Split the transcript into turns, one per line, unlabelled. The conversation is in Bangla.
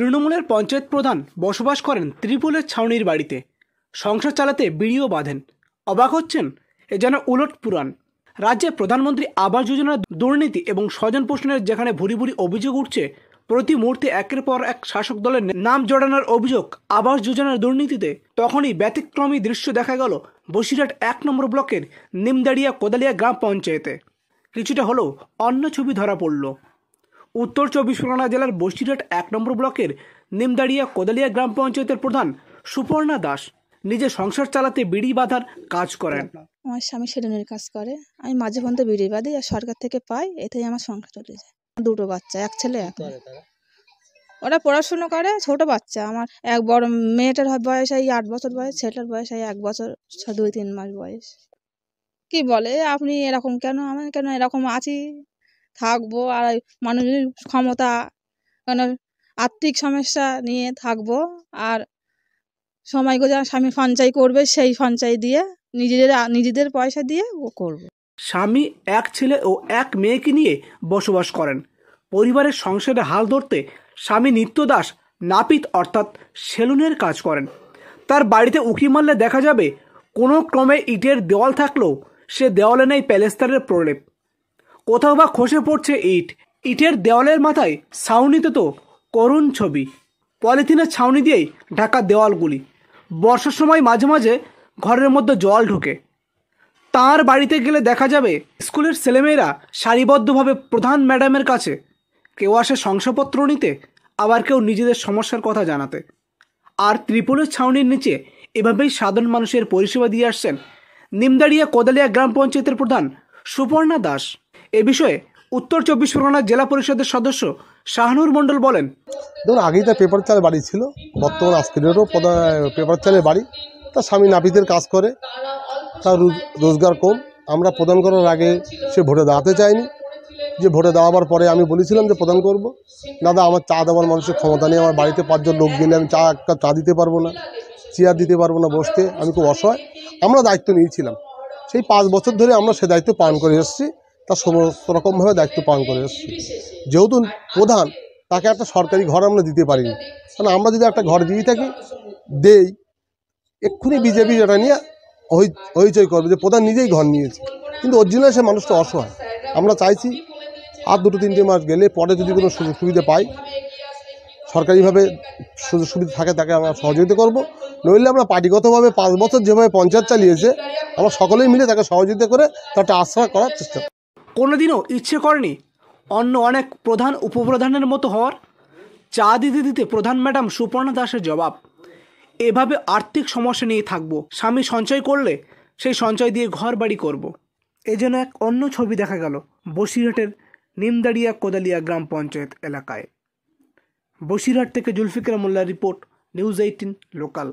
তৃণমূলের পঞ্চায়েত প্রধান বসবাস করেন ত্রিপুলের ছাউনির বাড়িতে সংসার চালাতে বিড়িও বাঁধেন অবাক হচ্ছেন এ যেন উলট পুরাণ রাজ্যে প্রধানমন্ত্রী আবাস যোজনার দুর্নীতি এবং স্বজন পোষণের যেখানে ভুরি ভুরি অভিযোগ উঠছে প্রতি মুহূর্তে একের পর এক শাসক দলের নাম জড়ানোর অভিযোগ আবাস যোজনার দুর্নীতিতে তখনই ব্যতিক্রমী দৃশ্য দেখা গেল বসিরহাট এক নম্বর ব্লকের নিমদাড়িয়া কোদালিয়া গ্রাম পঞ্চায়েতে কিছুটা হলেও অন্য ছবি ধরা পড়ল উত্তর চব্বিশ পরগনা জেলার বসিরহাট এক নম্বর ব্লকের নিমদাড়িয়া কোদালিয়া গ্রাম পঞ্চায়েতের প্রধান সুপর্ণা দাস নিজে সংসার চালাতে বিড়ি বাঁধার কাজ করেন
আমার স্বামী সেলুনের কাজ করে আমি মাঝে মধ্যে বিড়ি বাঁধি আর সরকার থেকে পাই এতেই আমার সংসার চলে যায় দুটো বাচ্চা এক ছেলে এক ওরা পড়াশুনো করে ছোট বাচ্চা আমার এক বড় মেয়েটার বয়স এই আট বছর বয়স ছেলেটার বয়স এই এক বছর দুই তিন মাস বয়স কি বলে আপনি এরকম কেন আমি কেন এরকম আছি থাকবো আর মানুষের ক্ষমতা কেন মানে আর্থিক সমস্যা নিয়ে থাকবো আর সময় করে স্বামী সঞ্চয় করবে সেই সঞ্চয় দিয়ে নিজেদের নিজেদের পয়সা দিয়ে ও করবো
স্বামী এক ছেলে ও এক মেয়েকে নিয়ে বসবাস করেন পরিবারের সংসারে হাল ধরতে স্বামী নিত্য দাস নাপিত অর্থাৎ সেলুনের কাজ করেন তার বাড়িতে উঁকি মারলে দেখা যাবে কোনো ক্রমে ইটের দেওয়াল থাকলেও সে দেওয়ালে নেই প্যালেস্তারের প্রলেপ কোথাও বা খসে পড়ছে ইট ইটের দেওয়ালের মাথায় ছাউনিতে তো করুণ ছবি পলিথিনের ছাউনি দিয়েই ঢাকা দেওয়ালগুলি বর্ষার সময় মাঝে মাঝে ঘরের মধ্যে জল ঢোকে তার বাড়িতে গেলে দেখা যাবে স্কুলের ছেলেমেয়েরা সারিবদ্ধভাবে প্রধান ম্যাডামের কাছে কেউ আসে শংসাপত্র নিতে আবার কেউ নিজেদের সমস্যার কথা জানাতে আর ত্রিপুলের ছাউনির নিচে এভাবেই সাধারণ মানুষের পরিষেবা দিয়ে আসছেন নিমদাড়িয়া কোদালিয়া গ্রাম পঞ্চায়েতের প্রধান সুপর্ণা দাস এ বিষয়ে উত্তর
চব্বিশ পরগনা জেলা পরিষদের সদস্য শাহনুর মণ্ডল বলেন ধরুন আগেই তার পেপার চালের বাড়ি ছিল বর্তমান আজকেরও পেপার চালের বাড়ি তার স্বামী নাপিতের কাজ করে তার রোজগার কম আমরা প্রদান করার আগে সে ভোটে দাঁড়াতে চায়নি যে ভোটে দেওয়াবার পরে আমি বলেছিলাম যে প্রদান করব দাদা আমার চা দেওয়ার মানুষের ক্ষমতা নেই আমার বাড়িতে পাঁচজন লোক গেলে আমি চা একটা চা দিতে পারবো না চেয়ার দিতে পারবো না বসতে আমি খুব অসহায় আমরা দায়িত্ব নিয়েছিলাম সেই পাঁচ বছর ধরে আমরা সে দায়িত্ব পালন করে এসেছি তার সমস্ত রকমভাবে দায়িত্ব পালন করে এসেছি যেহেতু প্রধান তাকে একটা সরকারি ঘর আমরা দিতে পারিনি কারণ আমরা যদি একটা ঘর দিয়ে থাকি দেই এক্ষুনি বিজেপি যেটা নিয়ে হইচই করবে যে প্রধান নিজেই ঘর নিয়েছে কিন্তু অরিজিনাল সে মানুষটা অসহায় আমরা চাইছি আর দুটো তিনটে মাস গেলে পরে যদি কোনো সুযোগ সুবিধা পাই সরকারিভাবে সুযোগ সুবিধা থাকে তাকে আমরা সহযোগিতা করব নইলে আমরা পার্টিগতভাবে পাঁচ বছর যেভাবে পঞ্চায়েত চালিয়েছে আমরা সকলেই মিলে তাকে সহযোগিতা করে তারটা আশ্রয় করার চেষ্টা কোনোদিনও ইচ্ছে করেনি
অন্য অনেক প্রধান উপপ্রধানের মতো হওয়ার চা দিতে দিতে প্রধান ম্যাডাম সুপর্ণা দাসের জবাব এভাবে আর্থিক সমস্যা নিয়ে থাকবো স্বামী সঞ্চয় করলে সেই সঞ্চয় দিয়ে ঘর বাড়ি করবো এ যেন এক অন্য ছবি দেখা গেল বসিরহাটের নিমদাড়িয়া কোদালিয়া গ্রাম পঞ্চায়েত এলাকায় বসিরহাট থেকে জুলফিকার মোল্লার রিপোর্ট নিউজ এইটিন লোকাল